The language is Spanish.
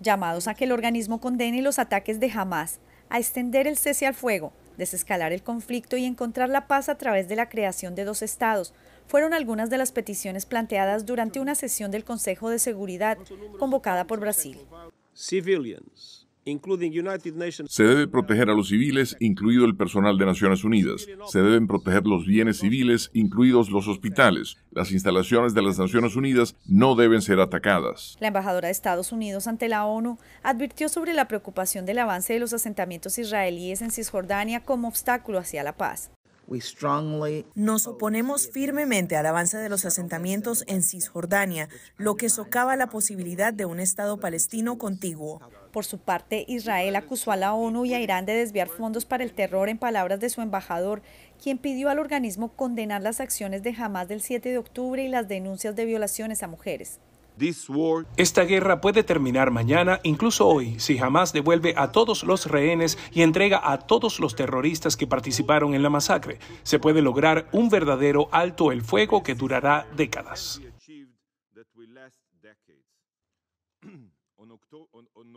Llamados a que el organismo condene los ataques de Hamas, a extender el cese al fuego, desescalar el conflicto y encontrar la paz a través de la creación de dos estados, fueron algunas de las peticiones planteadas durante una sesión del Consejo de Seguridad convocada por Brasil. Se debe proteger a los civiles, incluido el personal de Naciones Unidas. Se deben proteger los bienes civiles, incluidos los hospitales. Las instalaciones de las Naciones Unidas no deben ser atacadas. La embajadora de Estados Unidos ante la ONU advirtió sobre la preocupación del avance de los asentamientos israelíes en Cisjordania como obstáculo hacia la paz. Nos oponemos firmemente al avance de los asentamientos en Cisjordania, lo que socava la posibilidad de un Estado palestino contiguo. Por su parte, Israel acusó a la ONU y a Irán de desviar fondos para el terror en palabras de su embajador, quien pidió al organismo condenar las acciones de Hamas del 7 de octubre y las denuncias de violaciones a mujeres. Esta guerra puede terminar mañana, incluso hoy, si jamás devuelve a todos los rehenes y entrega a todos los terroristas que participaron en la masacre. Se puede lograr un verdadero alto el fuego que durará décadas.